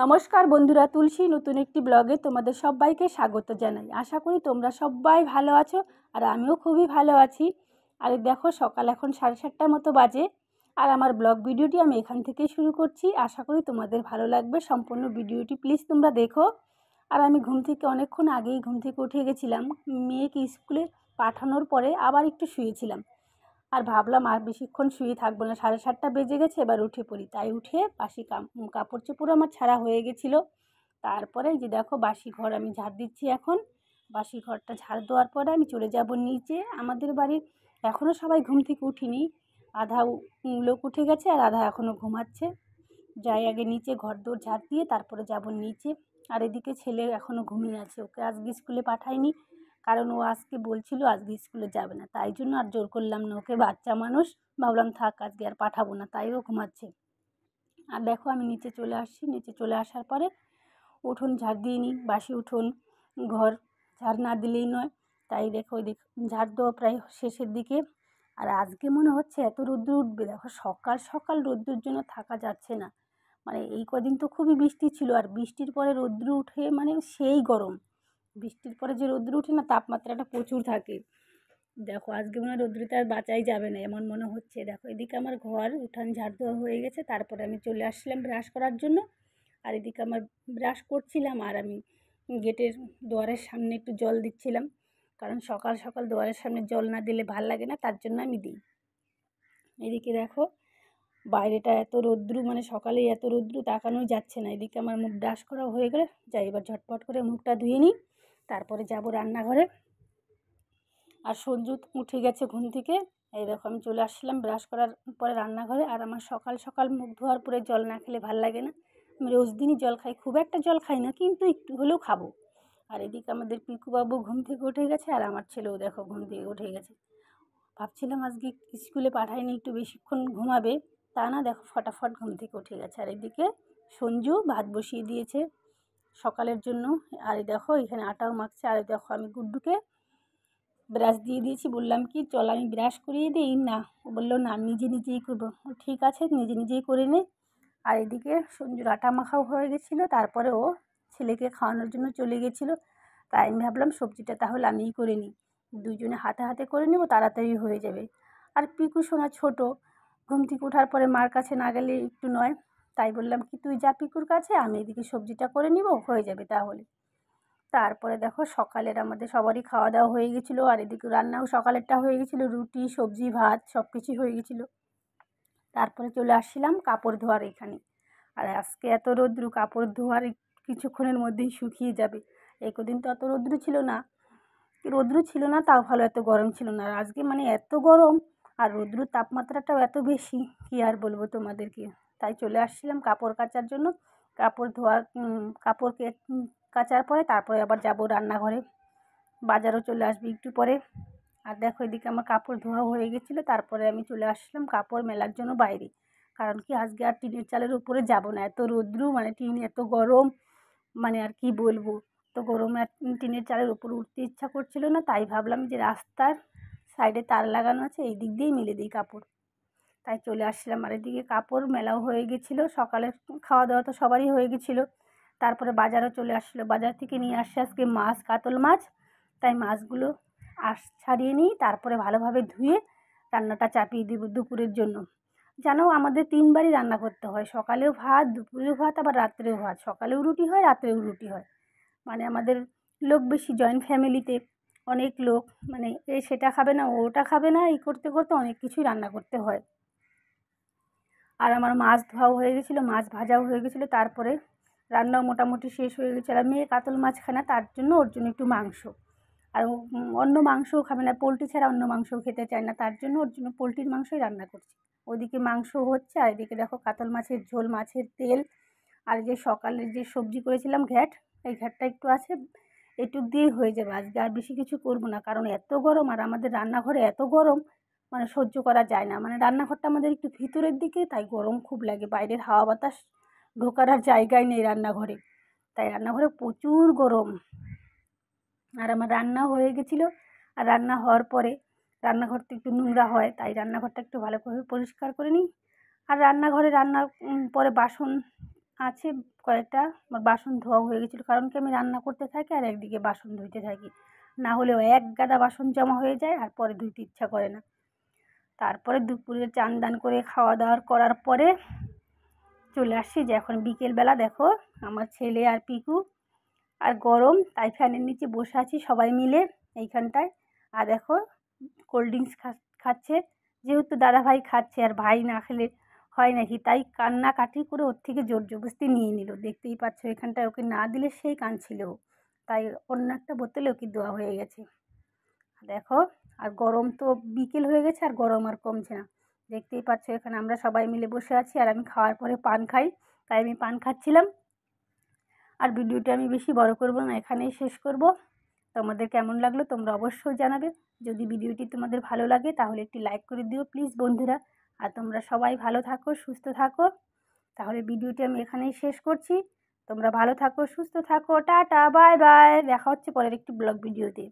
নমস্কার বন্ধুরা তুলসী নতুন একটি ব্লগে তোমাদের সবাইকে স্বাগত জানাই আশা করি তোমরা সবাই ভালো আছো আর আমিও খুবই ভালো আছি আর দেখো সকাল এখন সাড়ে সাতটার মতো বাজে আর আমার ব্লগ ভিডিওটি আমি এখান থেকেই শুরু করছি আশা করি তোমাদের ভালো লাগবে সম্পূর্ণ ভিডিওটি প্লিজ তোমরা দেখো আর আমি ঘুম থেকে অনেকক্ষণ আগেই ঘুম থেকে উঠে গেছিলাম মেয়েকে স্কুলে পাঠানোর পরে আবার একটু শুয়েছিলাম আর ভাবলাম আর বেশিক্ষণ শুয়ে থাকবো না সাড়ে সাতটা বেজে গেছে এবার উঠে পড়ি তাই উঠে বাসি কাপড় চোপড়ও আমার ছাড়া হয়ে গেছিলো তারপরে যে দেখো বাসি ঘর আমি ঝাড় দিচ্ছি এখন বাসি ঘরটা ঝাড় দেওয়ার পরে আমি চলে যাব নিচে আমাদের বাড়ির এখনও সবাই ঘুম থেকে উঠিনি আধা লোক উঠে গেছে আর আধা এখনও ঘুমাচ্ছে যাই আগে নিচে ঘর দৌড় ঝাড় দিয়ে তারপরে যাব নিচে আর এদিকে ছেলে এখনও ঘুমিয়ে আছে ওকে আজকে স্কুলে পাঠায়নি কারণ ও আজকে বলছিল আজকে স্কুলে যাবে না তাই জন্য আর জোর করলাম না ওকে বাচ্চা মানুষ ভাবলাম থাক আজকে আর পাঠাবো না তাই ও ঘুমাচ্ছে আর দেখো আমি নিচে চলে আসছি নিচে চলে আসার পরে উঠোন ঝাড় দিয়ে নিই বাসি উঠোন ঘর ঝাড় না দিলেই নয় তাই দেখো ওই দেখ ঝাড় দেওয়া প্রায় শেষের দিকে আর আজকে মনে হচ্ছে এত রোদ্র উঠবে দেখো সকাল সকাল রোদ্রের জন্য থাকা যাচ্ছে না মানে এই কদিন তো খুবই বৃষ্টি ছিল আর বৃষ্টির পরে রোদ্র উঠে মানে সেই গরম বৃষ্টির পরে যে রোদ্র উঠে না তাপমাত্রাটা প্রচুর থাকে দেখো আজকে মনে হয় রোদ্রুতে আর বাঁচাই যাবে না এমন মনে হচ্ছে দেখো এদিকে আমার ঘর উঠান ঝাড় দেওয়া হয়ে গেছে তারপরে আমি চলে আসছিলাম ব্রাশ করার জন্য আর এদিকে আমার ব্রাশ করছিলাম আর আমি গেটের দোয়ারের সামনে একটু জল দিচ্ছিলাম কারণ সকাল সকাল দোয়ারের সামনে জল না দিলে ভাল লাগে না তার জন্য আমি দিই এদিকে দেখো বাইরেটা এত রোদ্রু মানে সকালে এত রোদ্রু তাকানোই যাচ্ছে না এদিকে আমার মুখ ব্রাশ করা হয়ে গেলে যাই এবার ঝটপট করে মুখটা ধুয়ে নিই তারপরে যাব রান্নাঘরে আর সঞ্জু উঠে গেছে ঘুম থেকে এইরকম চলে আসলাম ব্রাশ করার পরে রান্নাঘরে আর আমার সকাল সকাল মুখ ধোয়ার পরে জল না খেলে ভাল লাগে না আমি রোজ দিনই জল খাই খুব একটা জল খাই না কিন্তু একটু হলেও খাবো আর এদিকে আমাদের পিকুবাবু ঘুম থেকে উঠে গেছে আর আমার ছেলেও দেখো ঘুম থেকে উঠে গেছে ভাবছিলাম আজকে স্কুলে পাঠায়নি একটু বেশিক্ষণ ঘুমাবে তা না দেখো ফটাফট ঘুম থেকে উঠে গেছে আর এদিকে সঞ্জু ভাত বসিয়ে দিয়েছে সকালের জন্য আর দেখো এখানে আটাও মাখছে আর দেখো আমি গুড্ডুকে ব্রাশ দিয়ে দিয়েছি বললাম কি চল আমি ব্রাশ করিয়ে দিই না ও বললো না আমি নিজে নিজেই করবো ঠিক আছে নিজে নিজেই করে নে আর এদিকে সঞ্জুর আটা মাখাও হয়ে গেছিলো তারপরে ও ছেলেকে খাওয়ানোর জন্য চলে গেছিলো তাই আমি ভাবলাম সবজিটা তাহলে আমিই করে নিই দুজনে হাতে হাতে করে নেবো তাড়াতাড়ি হয়ে যাবে আর পিকু সোনা ছোটো ঘুম থেকে ওঠার পরে মার কাছে না গেলে একটু নয় তাই বললাম কি তুই যা পিকুর কাছে আমি এদিকে সবজিটা করে নিব হয়ে যাবে তাহলে তারপরে দেখো সকালের আমাদের সবারই খাওয়া দাওয়া হয়ে গেছিলো আর এদিকে রান্নাও সকালেরটা হয়ে গেছিলো রুটি সবজি ভাত সব কিছুই হয়ে গেছিলো তারপরে চলে আসছিলাম কাপড় ধোয়ার এখানে আর আজকে এত রৌদ্রু কাপড় ধোয়ার কিছুক্ষণের মধ্যেই শুকিয়ে যাবে এই কদিন তো অত রৌদ্রু ছিল না রৌদ্রু ছিল না তাও ভালো এত গরম ছিল না আর আজকে মানে এত গরম আর রৌদ্রুর তাপমাত্রাটাও এত বেশি কি আর বলবো তোমাদেরকে তাই চলে আসছিলাম কাপড় কাচার জন্য কাপড় ধোয়া কাপড় কাচার পরে তারপরে আবার যাব রান্নাঘরে বাজারও চলে আসবে একটু পরে আর দেখো এদিকে আমার কাপড় ধোয়া হয়ে গেছিলো তারপরে আমি চলে আসলাম কাপড় মেলার জন্য বাইরে কারণ কি আজকে আর টিনের চালের উপরে যাব না এত রৌদ্রু মানে টিন এত গরম মানে আর কি বলবো তো গরমে টিনের চালের উপর উঠতে ইচ্ছা করছিল না তাই ভাবলাম যে রাস্তার সাইডে তার লাগানো আছে এই দিক দিয়েই মেলে দিই কাপড় তাই চলে আসলাম আর এদিকে কাপড় মেলাও হয়ে গেছিলো সকালে খাওয়া দাওয়া তো সবারই হয়ে গেছিলো তারপরে বাজারও চলে আসলো বাজার থেকে নিয়ে আসছে আজকে মাছ কাতল মাছ তাই মাছগুলো আস ছাড়িয়ে নিই তারপরে ভালোভাবে ধুয়ে রান্নাটা চাপিয়ে দিব দুপুরের জন্য যেন আমাদের তিনবারই রান্না করতে হয় সকালেও ভাত দুপুরেও ভাত আবার রাত্রেও ভাত সকালেও রুটি হয় রাত্রেও রুটি হয় মানে আমাদের লোক বেশি জয়েন্ট ফ্যামিলিতে অনেক লোক মানে এ সেটা খাবে না ওটা খাবে না এই করতে করতে অনেক কিছুই রান্না করতে হয় আর আমার মাছ ধোয়াও হয়ে গেছিলো মাছ ভাজাও হয়ে গেছিলো তারপরে রান্নাও মোটামুটি শেষ হয়ে গেছিলো আর মেয়ে কাতল মাছ খায় না তার জন্য ওর জন্য একটু মাংস আর অন্য মাংসও খাবে না পোলট্রি ছাড়া অন্য মাংসও খেতে চায় না তার জন্য ওর জন্য পোলট্রির মাংসই রান্না করছি ওদিকে মাংস হচ্ছে আর এদিকে দেখো কাতল মাছের ঝোল মাছের তেল আর যে সকালের যে সবজি করেছিলাম ঘ্যাট এই ঘ্যাটটা একটু আছে এটুক দিয়ে হয়ে যাবে আজকে আর বেশি কিছু করবো না কারণ এত গরম আর আমাদের রান্নাঘরে এত গরম মানে সহ্য করা যায় না মানে রান্নাঘরটা আমাদের একটু ভিতরের দিকে তাই গরম খুব লাগে বাইরের হাওয়া বাতাস ঢোকার আর জায়গাই নেই রান্নাঘরে তাই রান্নাঘরে প্রচুর গরম আর আমার রান্না হয়ে গেছিল আর রান্না হওয়ার পরে রান্নাঘরটা একটু নোংরা হয় তাই রান্নাঘরটা একটু ভালোভাবে পরিষ্কার করে নিই আর রান্নাঘরে রান্না পরে বাসন আছে কয়েকটা আমার বাসন ধোয়া হয়ে গেছিলো কারণ কি আমি রান্না করতে থাকি আর একদিকে বাসন ধুইতে থাকি না হলেও এক গাদা বাসন জমা হয়ে যায় আর পরে ধুইতে ইচ্ছা করে না তারপরে দুপুরে চান দান করে খাওয়া দাওয়ার করার পরে চলে আসি যে এখন বিকেলবেলা দেখো আমার ছেলে আর পিকু আর গরম তাই ফ্যানের নিচে বসে আছি সবাই মিলে এইখানটায় আর দেখো কোল্ড ড্রিঙ্কস খাচ্ছে যেহেতু দাদা ভাই খাচ্ছে আর ভাই না খেলে হয় নাকি তাই কান্নাকাটি করে ওর থেকে জোর জবস্তি নিয়ে নিল দেখতেই পাচ্ছ এখানটায় ওকে না দিলে সেই কাঁদছিল তাই অন্য একটা বোতলে ওকে দেওয়া হয়ে গেছে দেখো আর গরম তো বিকেল হয়ে গেছে আর গরম আর কমছে না দেখতেই পাচ্ছ এখানে আমরা সবাই মিলে বসে আছি আর আমি খাওয়ার পরে পান খাই তাই আমি পান খাচ্ছিলাম আর ভিডিওটি আমি বেশি বড় করব না এখানেই শেষ করব তোমাদের কেমন লাগলো তোমরা অবশ্যই জানাবে যদি ভিডিওটি তোমাদের ভালো লাগে তাহলে একটি লাইক করে দিও প্লিজ বন্ধুরা আর তোমরা সবাই ভালো থাকো সুস্থ থাকো তাহলে ভিডিওটি আমি এখানেই শেষ করছি তোমরা ভালো থাকো সুস্থ থাকো টাটা বাই বাই দেখা হচ্ছে পরের একটি ব্লগ ভিডিওতে